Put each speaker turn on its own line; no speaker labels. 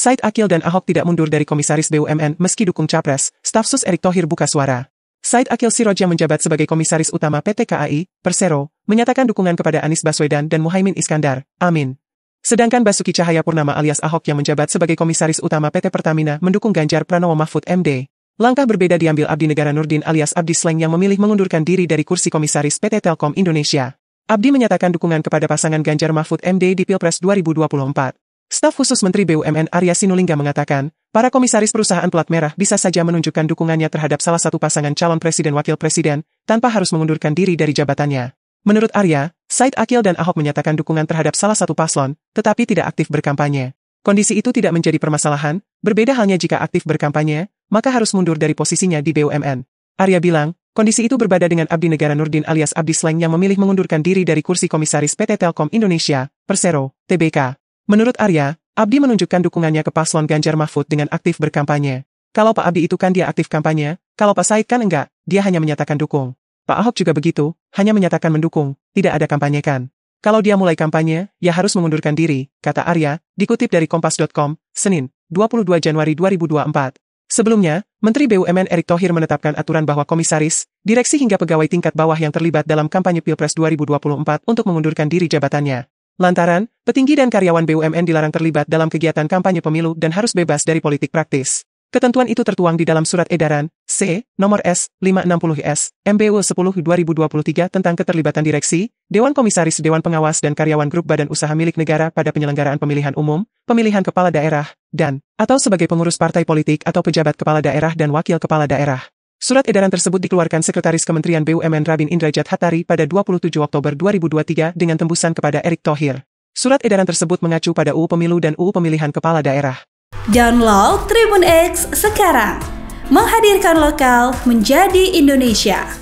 Said Akil dan Ahok tidak mundur dari komisaris BUMN meski dukung Capres, staf sus Erick Thohir buka suara. Said Akil Siroj yang menjabat sebagai komisaris utama PT KAI, Persero, menyatakan dukungan kepada Anies Baswedan dan Muhaimin Iskandar, amin. Sedangkan Basuki Cahaya Purnama alias Ahok yang menjabat sebagai komisaris utama PT Pertamina mendukung Ganjar Pranowo Mahfud MD. Langkah berbeda diambil Abdi Negara Nurdin alias Abdi Sleng yang memilih mengundurkan diri dari kursi komisaris PT Telkom Indonesia. Abdi menyatakan dukungan kepada pasangan Ganjar Mahfud MD di Pilpres 2024. Staf khusus Menteri BUMN Arya Sinulinga mengatakan, para komisaris perusahaan pelat merah bisa saja menunjukkan dukungannya terhadap salah satu pasangan calon presiden-wakil presiden, tanpa harus mengundurkan diri dari jabatannya. Menurut Arya, Said Akil dan Ahok menyatakan dukungan terhadap salah satu paslon, tetapi tidak aktif berkampanye. Kondisi itu tidak menjadi permasalahan, berbeda halnya jika aktif berkampanye, maka harus mundur dari posisinya di BUMN. Arya bilang, kondisi itu berbeda dengan Abdi Negara Nurdin alias Abdi Sleng yang memilih mengundurkan diri dari kursi komisaris PT Telkom Indonesia, Persero, TBK. Menurut Arya, Abdi menunjukkan dukungannya ke paslon Ganjar Mahfud dengan aktif berkampanye. Kalau Pak Abdi itu kan dia aktif kampanye, kalau Pak Said kan enggak, dia hanya menyatakan dukung. Pak Ahok juga begitu, hanya menyatakan mendukung, tidak ada kampanye kan. Kalau dia mulai kampanye, ya harus mengundurkan diri, kata Arya, dikutip dari Kompas.com, Senin, 22 Januari 2024. Sebelumnya, Menteri BUMN Erick Thohir menetapkan aturan bahwa komisaris, direksi hingga pegawai tingkat bawah yang terlibat dalam kampanye Pilpres 2024 untuk mengundurkan diri jabatannya. Lantaran, petinggi dan karyawan BUMN dilarang terlibat dalam kegiatan kampanye pemilu dan harus bebas dari politik praktis. Ketentuan itu tertuang di dalam Surat Edaran C, nomor S, 560S, MBU 10 2023 tentang keterlibatan direksi, Dewan Komisaris Dewan Pengawas dan Karyawan Grup Badan Usaha Milik Negara pada penyelenggaraan pemilihan umum, pemilihan kepala daerah, dan, atau sebagai pengurus partai politik atau pejabat kepala daerah dan wakil kepala daerah. Surat edaran tersebut dikeluarkan Sekretaris Kementerian BUMN Rabin Indrajat Hatari pada 27 Oktober 2023 dengan tembusan kepada Erick Thohir. Surat edaran tersebut mengacu pada UU Pemilu dan UU Pemilihan Kepala Daerah. Download Tribun X sekarang. Menghadirkan lokal menjadi Indonesia.